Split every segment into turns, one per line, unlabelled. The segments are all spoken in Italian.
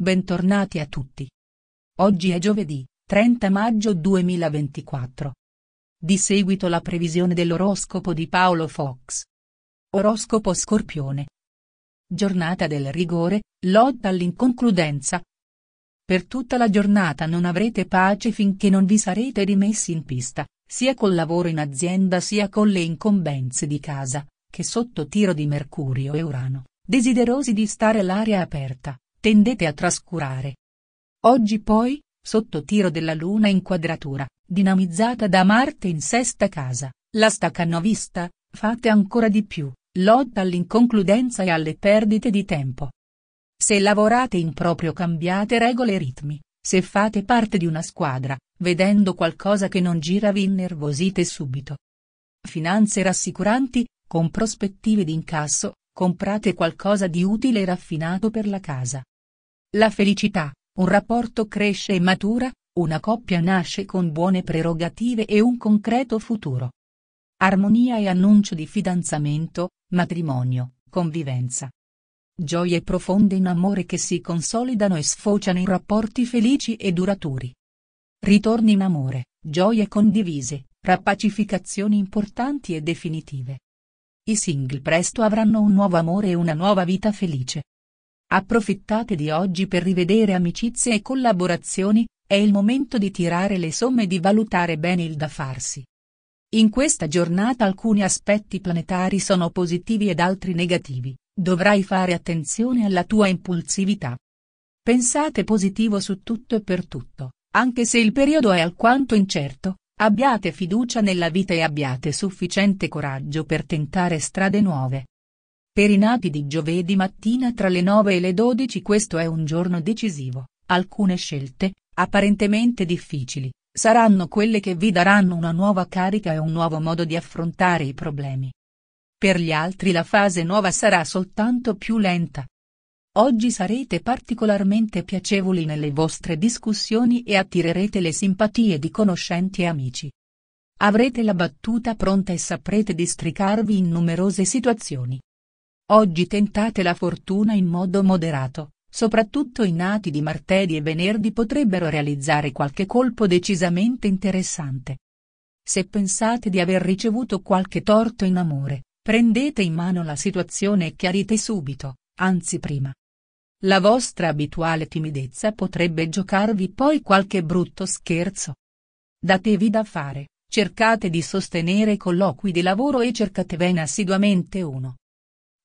Bentornati a tutti. Oggi è giovedì, 30 maggio 2024. Di seguito la previsione dell'oroscopo di Paolo Fox. Oroscopo Scorpione. Giornata del rigore, lotta all'inconcludenza. Per tutta la giornata non avrete pace finché non vi sarete rimessi in pista, sia col lavoro in azienda sia con le incombenze di casa, che sotto tiro di Mercurio e Urano, desiderosi di stare all'aria aperta tendete a trascurare. Oggi poi, sotto tiro della luna in quadratura, dinamizzata da Marte in sesta casa, la staccanovista, fate ancora di più, lotta all'inconcludenza e alle perdite di tempo. Se lavorate in proprio cambiate regole e ritmi, se fate parte di una squadra, vedendo qualcosa che non gira vi innervosite subito. Finanze rassicuranti, con prospettive di incasso, comprate qualcosa di utile e raffinato per la casa. La felicità, un rapporto cresce e matura, una coppia nasce con buone prerogative e un concreto futuro. Armonia e annuncio di fidanzamento, matrimonio, convivenza. Gioie profonde in amore che si consolidano e sfociano in rapporti felici e duraturi. Ritorni in amore, gioie condivise, rapacificazioni importanti e definitive. I single presto avranno un nuovo amore e una nuova vita felice. Approfittate di oggi per rivedere amicizie e collaborazioni, è il momento di tirare le somme e di valutare bene il da farsi. In questa giornata alcuni aspetti planetari sono positivi ed altri negativi, dovrai fare attenzione alla tua impulsività. Pensate positivo su tutto e per tutto, anche se il periodo è alquanto incerto, abbiate fiducia nella vita e abbiate sufficiente coraggio per tentare strade nuove. Per i nati di giovedì mattina tra le 9 e le 12 questo è un giorno decisivo, alcune scelte, apparentemente difficili, saranno quelle che vi daranno una nuova carica e un nuovo modo di affrontare i problemi. Per gli altri la fase nuova sarà soltanto più lenta. Oggi sarete particolarmente piacevoli nelle vostre discussioni e attirerete le simpatie di conoscenti e amici. Avrete la battuta pronta e saprete districarvi in numerose situazioni. Oggi tentate la fortuna in modo moderato, soprattutto i nati di martedì e venerdì potrebbero realizzare qualche colpo decisamente interessante. Se pensate di aver ricevuto qualche torto in amore, prendete in mano la situazione e chiarite subito, anzi prima. La vostra abituale timidezza potrebbe giocarvi poi qualche brutto scherzo. Datevi da fare cercate di sostenere colloqui di lavoro e cercatevene assiduamente uno.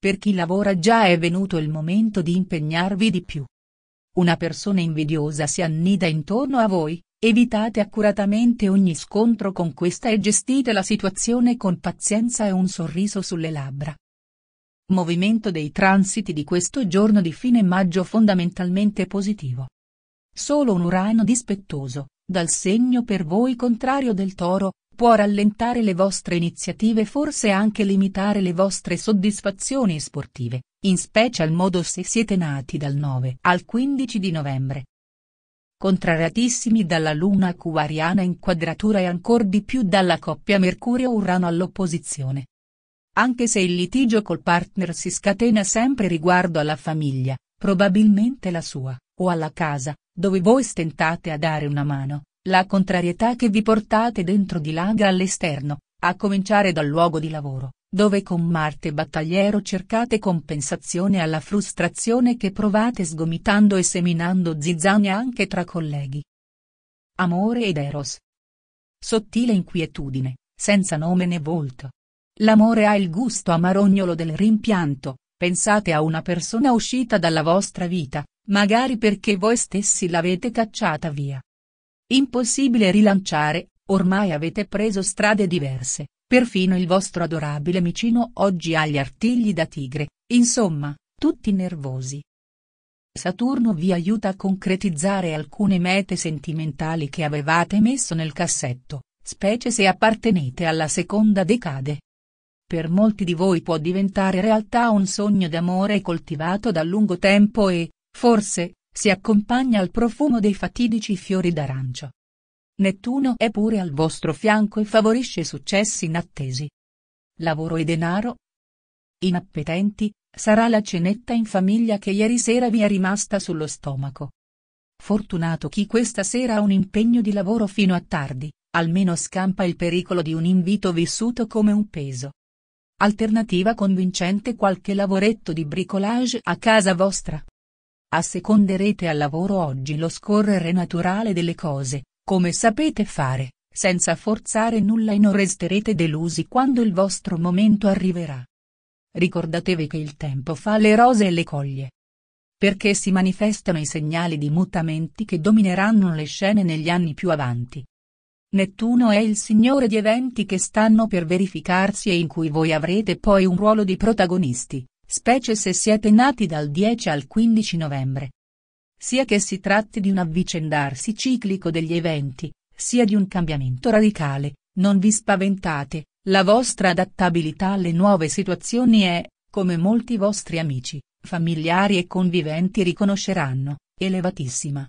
Per chi lavora già è venuto il momento di impegnarvi di più. Una persona invidiosa si annida intorno a voi, evitate accuratamente ogni scontro con questa e gestite la situazione con pazienza e un sorriso sulle labbra. Movimento dei transiti di questo giorno di fine maggio fondamentalmente positivo. Solo un urano dispettoso, dal segno per voi contrario del toro, può rallentare le vostre iniziative e forse anche limitare le vostre soddisfazioni sportive, in special modo se siete nati dal 9 al 15 di novembre. Contrariatissimi dalla luna acquariana in quadratura e ancor di più dalla coppia Mercurio-Urano all'opposizione. Anche se il litigio col partner si scatena sempre riguardo alla famiglia, probabilmente la sua, o alla casa, dove voi stentate a dare una mano, la contrarietà che vi portate dentro dilaga all'esterno, a cominciare dal luogo di lavoro, dove con Marte Battagliero cercate compensazione alla frustrazione che provate sgomitando e seminando zizzania anche tra colleghi. Amore ed Eros. Sottile inquietudine, senza nome né volto. L'amore ha il gusto amarognolo del rimpianto, pensate a una persona uscita dalla vostra vita, magari perché voi stessi l'avete cacciata via, Impossibile rilanciare, ormai avete preso strade diverse, perfino il vostro adorabile micino oggi ha gli artigli da tigre, insomma, tutti nervosi. Saturno vi aiuta a concretizzare alcune mete sentimentali che avevate messo nel cassetto, specie se appartenete alla seconda decade. Per molti di voi può diventare realtà un sogno d'amore coltivato da lungo tempo e, forse, si accompagna al profumo dei fatidici fiori d'arancio. Nettuno è pure al vostro fianco e favorisce successi inattesi. Lavoro e denaro? Inappetenti, sarà la cenetta in famiglia che ieri sera vi è rimasta sullo stomaco. Fortunato chi questa sera ha un impegno di lavoro fino a tardi, almeno scampa il pericolo di un invito vissuto come un peso. Alternativa convincente qualche lavoretto di bricolage a casa vostra. Asseconderete al lavoro oggi lo scorrere naturale delle cose, come sapete fare, senza forzare nulla e non resterete delusi quando il vostro momento arriverà. Ricordatevi che il tempo fa le rose e le coglie. Perché si manifestano i segnali di mutamenti che domineranno le scene negli anni più avanti. Nettuno è il signore di eventi che stanno per verificarsi e in cui voi avrete poi un ruolo di protagonisti specie se siete nati dal 10 al 15 novembre. Sia che si tratti di un avvicendarsi ciclico degli eventi, sia di un cambiamento radicale, non vi spaventate, la vostra adattabilità alle nuove situazioni è, come molti vostri amici, familiari e conviventi riconosceranno, elevatissima.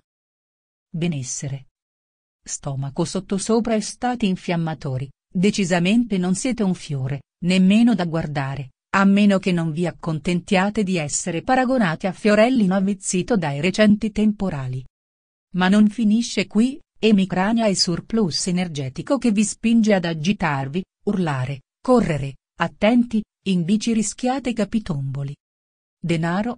Benessere. Stomaco sottosopra e stati infiammatori, decisamente non siete un fiore, nemmeno da guardare, a meno che non vi accontentiate di essere paragonati a Fiorellino avvizzito dai recenti temporali. Ma non finisce qui, emicrania e surplus energetico che vi spinge ad agitarvi, urlare, correre, attenti, in bici rischiate capitomboli. Denaro.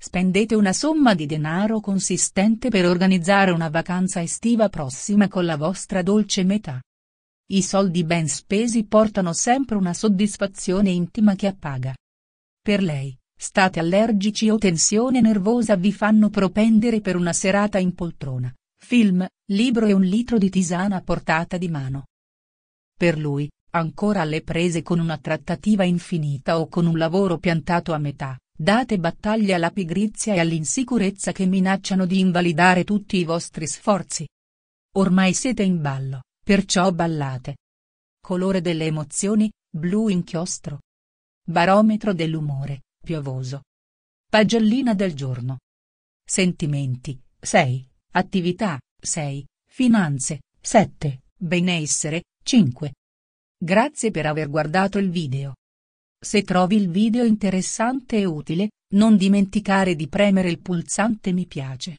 Spendete una somma di denaro consistente per organizzare una vacanza estiva prossima con la vostra dolce metà. I soldi ben spesi portano sempre una soddisfazione intima che appaga. Per lei, state allergici o tensione nervosa vi fanno propendere per una serata in poltrona, film, libro e un litro di tisana a portata di mano. Per lui, ancora alle prese con una trattativa infinita o con un lavoro piantato a metà, date battaglia alla pigrizia e all'insicurezza che minacciano di invalidare tutti i vostri sforzi. Ormai siete in ballo. Perciò ballate. Colore delle emozioni, blu inchiostro. Barometro dell'umore, piovoso. Pagellina del giorno. Sentimenti, 6. Attività, 6. Finanze, 7. Benessere, 5. Grazie per aver guardato il video. Se trovi il video interessante e utile, non dimenticare di premere il pulsante mi piace